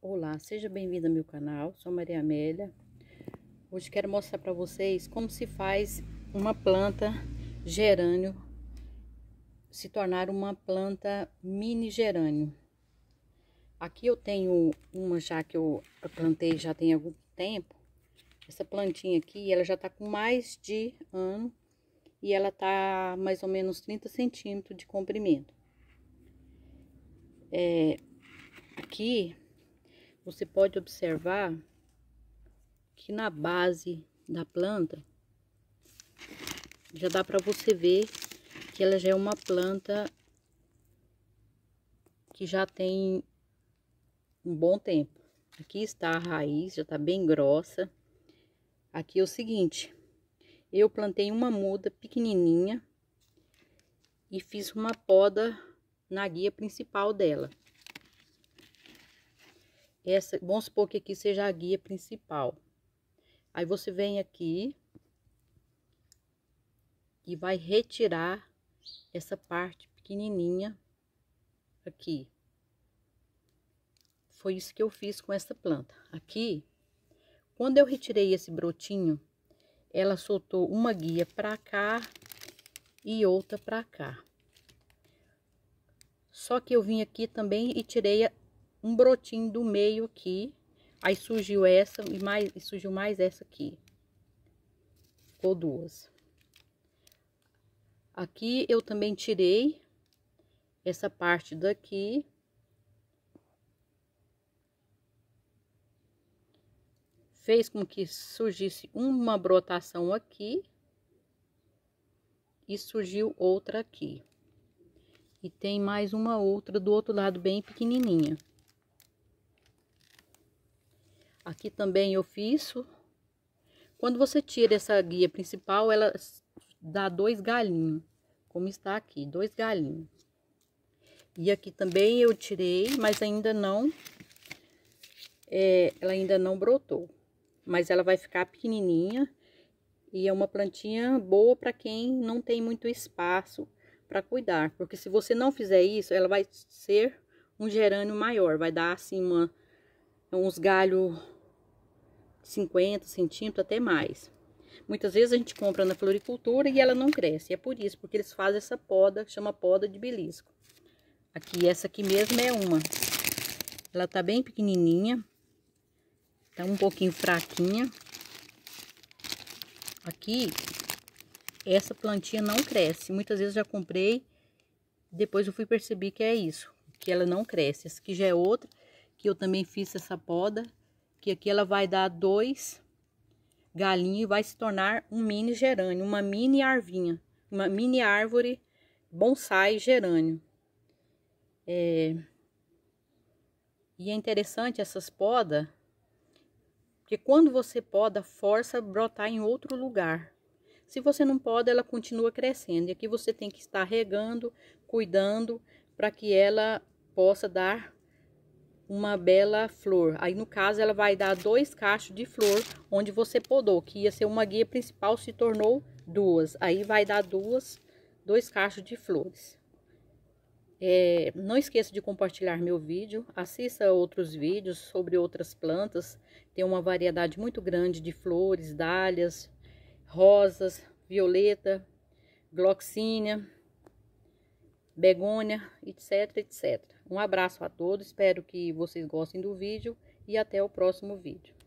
Olá, seja bem vindo ao meu canal, sou Maria Amélia. Hoje quero mostrar para vocês como se faz uma planta gerânio se tornar uma planta mini gerânio. Aqui eu tenho uma já que eu plantei já tem algum tempo. Essa plantinha aqui, ela já tá com mais de ano e ela tá mais ou menos 30 centímetros de comprimento. É, aqui você pode observar que na base da planta já dá para você ver que ela já é uma planta que já tem um bom tempo. Aqui está a raiz, já está bem grossa. Aqui é o seguinte, eu plantei uma muda pequenininha e fiz uma poda na guia principal dela. Essa, vamos supor que aqui seja a guia principal. Aí você vem aqui e vai retirar essa parte pequenininha aqui. Foi isso que eu fiz com essa planta. Aqui, quando eu retirei esse brotinho, ela soltou uma guia para cá e outra para cá. Só que eu vim aqui também e tirei um brotinho do meio aqui. Aí surgiu essa e mais e surgiu mais essa aqui. Ficou duas. Aqui eu também tirei essa parte daqui. Fez com que surgisse uma brotação aqui. E surgiu outra aqui. E tem mais uma outra do outro lado bem pequenininha. Aqui também eu fiz. Quando você tira essa guia principal, ela dá dois galinhos, como está aqui, dois galinhos. E aqui também eu tirei, mas ainda não, é, ela ainda não brotou. Mas ela vai ficar pequenininha e é uma plantinha boa para quem não tem muito espaço para cuidar. Porque se você não fizer isso, ela vai ser um gerânio maior, vai dar assim uma, uns galhos 50 centímetros, até mais. Muitas vezes a gente compra na floricultura e ela não cresce. É por isso, porque eles fazem essa poda, chama poda de belisco. Aqui, essa aqui mesmo é uma. Ela tá bem pequenininha. Tá um pouquinho fraquinha. Aqui, essa plantinha não cresce. Muitas vezes eu já comprei, depois eu fui perceber que é isso. Que ela não cresce. Essa aqui já é outra, que eu também fiz essa poda que aqui ela vai dar dois galinhos e vai se tornar um mini gerânio, uma mini arvinha, uma mini árvore bonsai gerânio. É... E é interessante essas podas, porque quando você poda, força brotar em outro lugar. Se você não poda, ela continua crescendo. E aqui você tem que estar regando, cuidando, para que ela possa dar uma bela flor. Aí, no caso, ela vai dar dois cachos de flor onde você podou, que ia ser uma guia principal, se tornou duas. Aí, vai dar duas, dois cachos de flores. É, não esqueça de compartilhar meu vídeo, assista outros vídeos sobre outras plantas. Tem uma variedade muito grande de flores, dálias, rosas, violeta, gloxínia begônia, etc, etc. Um abraço a todos, espero que vocês gostem do vídeo e até o próximo vídeo.